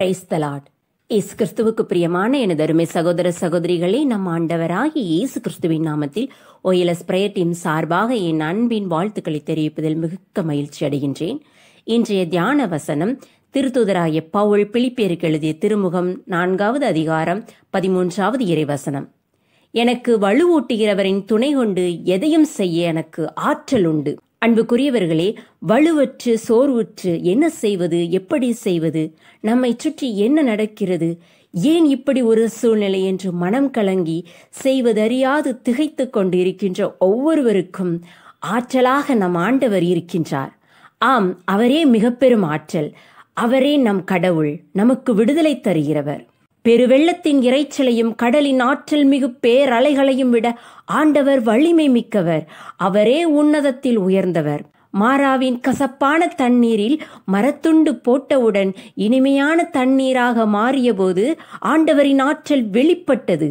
price இயேசு கிறிஸ்துவுக்கு பிரியமான எனது அருமை சகோதர சகோதரிகளே நம் ஆண்டவராகி இயேசு கிறிஸ்துவின் நாமத்தில் ஓஎல்எஸ் பிரேயர் டீம் சார்பாக என் அன்பின் வாழ்த்துக்களை தெரிவிப்பதில் மிகுக்க மகிழ்ச்சி அடைகின்றேன் இன்றைய தியான வசனம் திருத்துதராய பவுல் பிலிப்பேருக்கு எழுதிய திருமுகம் நான்காவது அதிகாரம் பதிமூன்றாவது இறைவசனம் எனக்கு வலுவூட்டுகிறவரின் துணை கொண்டு எதையும் செய்ய எனக்கு ஆற்றல் உண்டு அன்புக்குரியவர்களே வலுவற்று சோர்வுற்று என்ன செய்வது எப்படி செய்வது நம்மை சுற்றி என்ன நடக்கிறது ஏன் இப்படி ஒரு சூழ்நிலை என்று மனம் கலங்கி செய்வதறியாது திகைத்து கொண்டிருக்கின்ற இருக்கின்ற ஒவ்வொருவருக்கும் ஆற்றலாக நம் ஆண்டவர் இருக்கின்றார் ஆம் அவரே மிக பெரும் ஆற்றல் அவரே நம் கடவுள் நமக்கு விடுதலை தருகிறவர் பெருவெள்ளத்தின் இறைச்சலையும் கடலின் ஆற்றல் மிகு பேரலைகளையும் விட ஆண்டவர் வலிமை மிக்கவர் அவரே உன்னதத்தில் உயர்ந்தவர் மாறாவின் கசப்பான தண்ணீரில் மரத்துண்டு போட்டவுடன் இனிமையான தண்ணீராக மாறியபோது ஆண்டவரின் ஆற்றல் வெளிப்பட்டது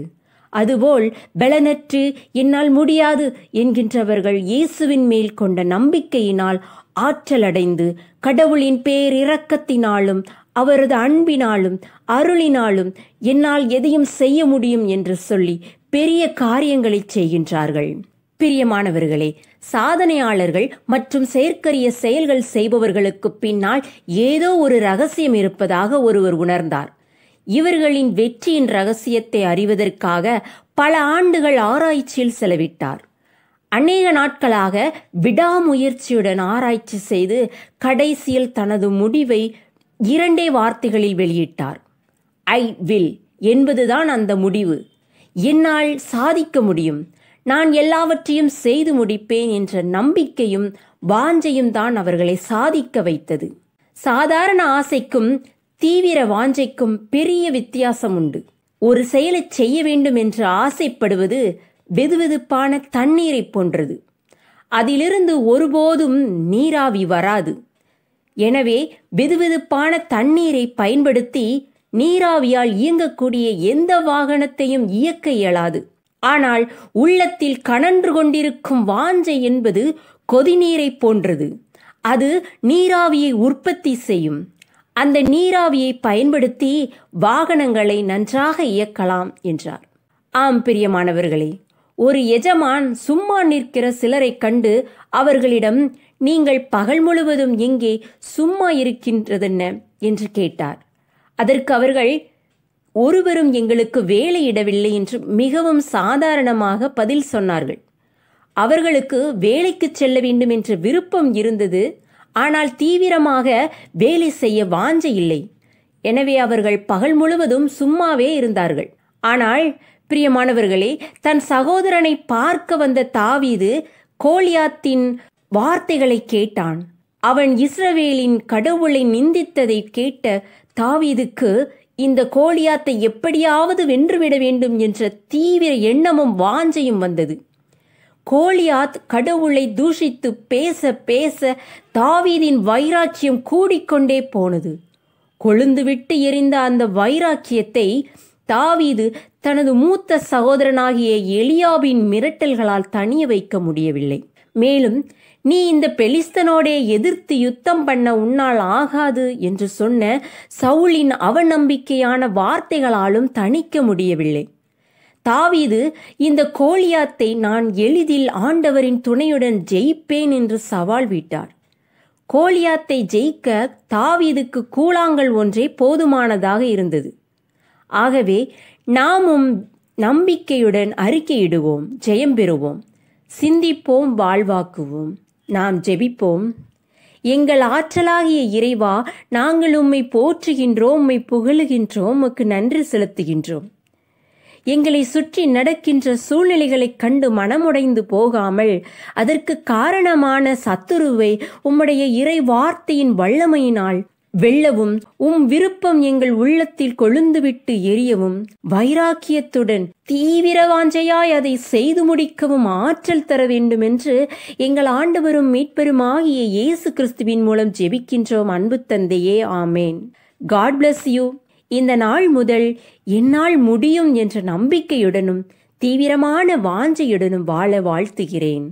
அதுபோல் பலனற்று என்னால் முடியாது என்கின்றவர்கள் இயேசுவின் மேல் கொண்ட நம்பிக்கையினால் ஆற்றலடைந்து கடவுளின் பேரிரக்கத்தினாலும் அவரது அன்பினாலும் அருளினாலும் என்னால் எதையும் செய்ய முடியும் என்று சொல்லி பெரிய காரியங்களை செய்கின்றார்கள் பிரியமானவர்களே சாதனையாளர்கள் மற்றும் செயற்கரிய செயல்கள் செய்பவர்களுக்கு பின்னால் ஏதோ ஒரு ரகசியம் இருப்பதாக ஒருவர் உணர்ந்தார் இவர்களின் வெற்றியின் ரகசியத்தை அறிவதற்காக பல ஆண்டுகள் ஆராய்ச்சியில் செலவிட்டார் அநேக நாட்களாக விடாமுயற்சியுடன் ஆராய்ச்சி செய்து கடைசியில் தனது முடிவை இரண்டே வார்த்தைகளில் வெளியிட்டார் ஐ வில் என்பதுதான் அந்த முடிவு என்னால் சாதிக்க முடியும் நான் எல்லாவற்றையும் செய்து முடிப்பேன் என்ற நம்பிக்கையும் வாஞ்சையும் தான் அவர்களை சாதிக்க வைத்தது சாதாரண ஆசைக்கும் தீவிர வாஞ்சைக்கும் பெரிய வித்தியாசம் உண்டு ஒரு செயலை செய்ய வேண்டும் என்று ஆசைப்படுவது வெதுவெதுப்பான தண்ணீரை போன்றது அதிலிருந்து ஒருபோதும் நீராவி வராது எனவே வெதுவெதுப்பான தண்ணீரை பயன்படுத்தி நீராவியால் இயங்கக்கூடிய எந்த வாகனத்தையும் இயக்க இயலாது ஆனால் உள்ளத்தில் கணன்று கொண்டிருக்கும் வாஞ்சை என்பது கொதிநீரை போன்றது அது நீராவியை உற்பத்தி செய்யும் அந்த நீராவியை பயன்படுத்தி வாகனங்களை நன்றாக இயக்கலாம் என்றார் ஆம் பிரியமானவர்களே ஒரு எஜமான் சும்மா நிற்கிற சிலரை கண்டு அவர்களிடம் நீங்கள் பகல் முழுவதும் எங்கே சும்மா இருக்கின்றதென்ன என்று கேட்டார் அதற்கு அவர்கள் ஒருவரும் எங்களுக்கு வேலையிடவில்லை என்று மிகவும் சாதாரணமாக பதில் சொன்னார்கள் அவர்களுக்கு வேலைக்கு செல்ல வேண்டும் என்ற விருப்பம் இருந்தது ஆனால் தீவிரமாக வேலை செய்ய வாஞ்ச இல்லை எனவே அவர்கள் பகல் முழுவதும் சும்மாவே இருந்தார்கள் ஆனால் பிரியமானவர்களே தன் சகோதரனை பார்க்க வந்த தாவீது கோலியாத்தின் வார்த்தைகளை கேட்டான் அவன் இஸ்ரவேலின் கடவுளை நிந்தித்ததை கேட்ட தாவீதுக்கு இந்த கோலியாத்தை எப்படியாவது வென்றுவிட வேண்டும் என்ற தீவிர எண்ணமும் வாஞ்சையும் வந்தது கோலியாத் கடவுளை தூஷித்து பேச பேச தாவீதின் வைராக்கியம் கூடிக்கொண்டே போனது கொழுந்துவிட்டு எரிந்த அந்த வைராக்கியத்தை தாவீது தனது மூத்த சகோதரனாகிய எலியாவின் மிரட்டல்களால் தனிய வைக்க முடியவில்லை மேலும் நீ இந்த பெலிஸ்தனோடே எதிர்த்து யுத்தம் பண்ண உன்னால் ஆகாது என்று சொன்ன சவுலின் அவநம்பிக்கையான வார்த்தைகளாலும் தணிக்க முடியவில்லை தாவீது இந்த கோலியாத்தை நான் எளிதில் ஆண்டவரின் துணையுடன் ஜெயிப்பேன் என்று சவால் விட்டார் கோலியாத்தை ஜெயிக்க தாவீதுக்கு கூழாங்கல் ஒன்றே போதுமானதாக இருந்தது ஆகவே நாமும் நம்பிக்கையுடன் அறிக்கையிடுவோம் ஜெயம் பெறுவோம் சிந்திப்போம் வாழ்வாக்குவோம் நாம் ஜெபிப்போம் எங்கள் ஆற்றலாகிய இறைவா நாங்கள் உம்மை போற்றுகின்றோம் உம்மை புகழுகின்றோம் உமக்கு நன்றி செலுத்துகின்றோம் எங்களை சுற்றி நடக்கின்ற சூழ்நிலைகளைக் கண்டு மனமுடைந்து போகாமல் அதற்கு காரணமான சத்துருவை உம்முடைய இறை வார்த்தையின் வல்லமையினால் வெல்லவும் உம் விருப்பம் எங்கள் உள்ளத்தில் கொழுந்துவிட்டு எரியவும் வைராக்கியத்துடன் தீவிர வாஞ்சையாய் அதை செய்து முடிக்கவும் ஆற்றல் தர வேண்டும் என்று எங்கள் ஆண்டவரும் மீட்பெருமாகிய இயேசு கிறிஸ்துவின் மூலம் ஜெபிக்கின்றோம் அன்பு தந்தையே ஆமேன் காட் பிளஸ் யூ இந்த நாள் முதல் என்னால் முடியும் என்ற நம்பிக்கையுடனும் தீவிரமான வாஞ்சையுடனும் வாழ வாழ்த்துகிறேன்